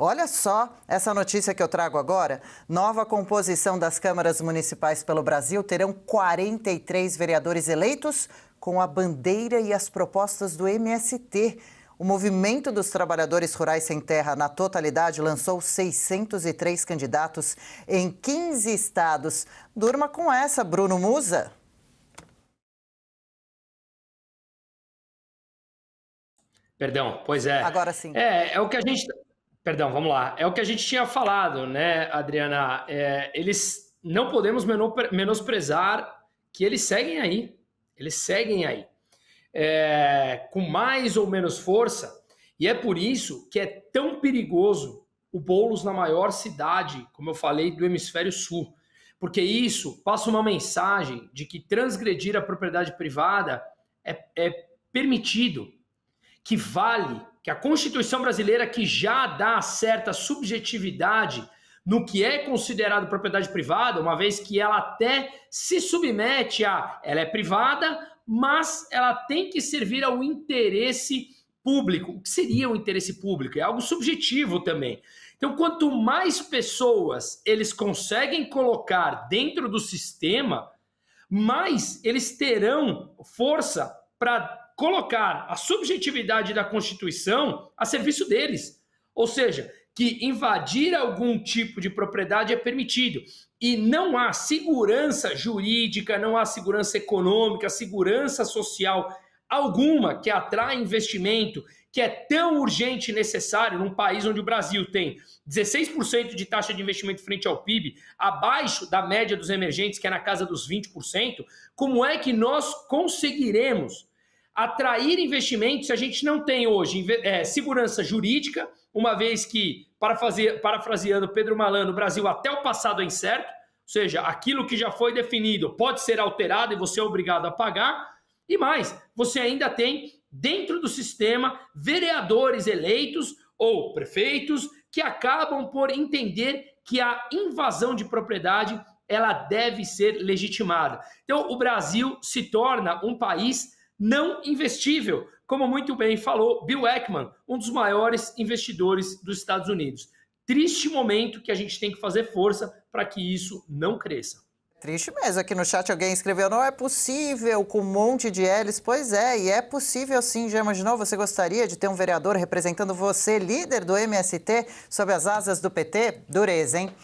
Olha só essa notícia que eu trago agora. Nova composição das câmaras municipais pelo Brasil terão 43 vereadores eleitos com a bandeira e as propostas do MST. O Movimento dos Trabalhadores Rurais Sem Terra, na totalidade, lançou 603 candidatos em 15 estados. Durma com essa, Bruno Musa. Perdão, pois é. Agora sim. É, é o que a gente tá- Perdão, vamos lá. É o que a gente tinha falado, né, Adriana? É, eles não podemos menosprezar que eles seguem aí. Eles seguem aí. É, com mais ou menos força. E é por isso que é tão perigoso o Boulos na maior cidade, como eu falei, do hemisfério sul. Porque isso passa uma mensagem de que transgredir a propriedade privada é, é permitido, que vale, que a Constituição brasileira, que já dá certa subjetividade no que é considerado propriedade privada, uma vez que ela até se submete a ela é privada, mas ela tem que servir ao interesse público. O que seria o interesse público? É algo subjetivo também. Então, quanto mais pessoas eles conseguem colocar dentro do sistema, mais eles terão força para colocar a subjetividade da Constituição a serviço deles. Ou seja, que invadir algum tipo de propriedade é permitido. E não há segurança jurídica, não há segurança econômica, segurança social alguma que atrai investimento, que é tão urgente e necessário num país onde o Brasil tem 16% de taxa de investimento frente ao PIB, abaixo da média dos emergentes, que é na casa dos 20%, como é que nós conseguiremos atrair investimentos, a gente não tem hoje é, segurança jurídica, uma vez que, para fazer, parafraseando Pedro Malan, o Brasil até o passado é incerto, ou seja, aquilo que já foi definido pode ser alterado e você é obrigado a pagar. E mais, você ainda tem dentro do sistema vereadores eleitos ou prefeitos que acabam por entender que a invasão de propriedade ela deve ser legitimada. Então, o Brasil se torna um país não investível, como muito bem falou Bill Ackman, um dos maiores investidores dos Estados Unidos. Triste momento que a gente tem que fazer força para que isso não cresça. Triste mesmo. Aqui no chat alguém escreveu: não é possível com um monte de L's. Pois é, e é possível sim. Já imaginou? Você gostaria de ter um vereador representando você, líder do MST, sob as asas do PT? Dureza, hein?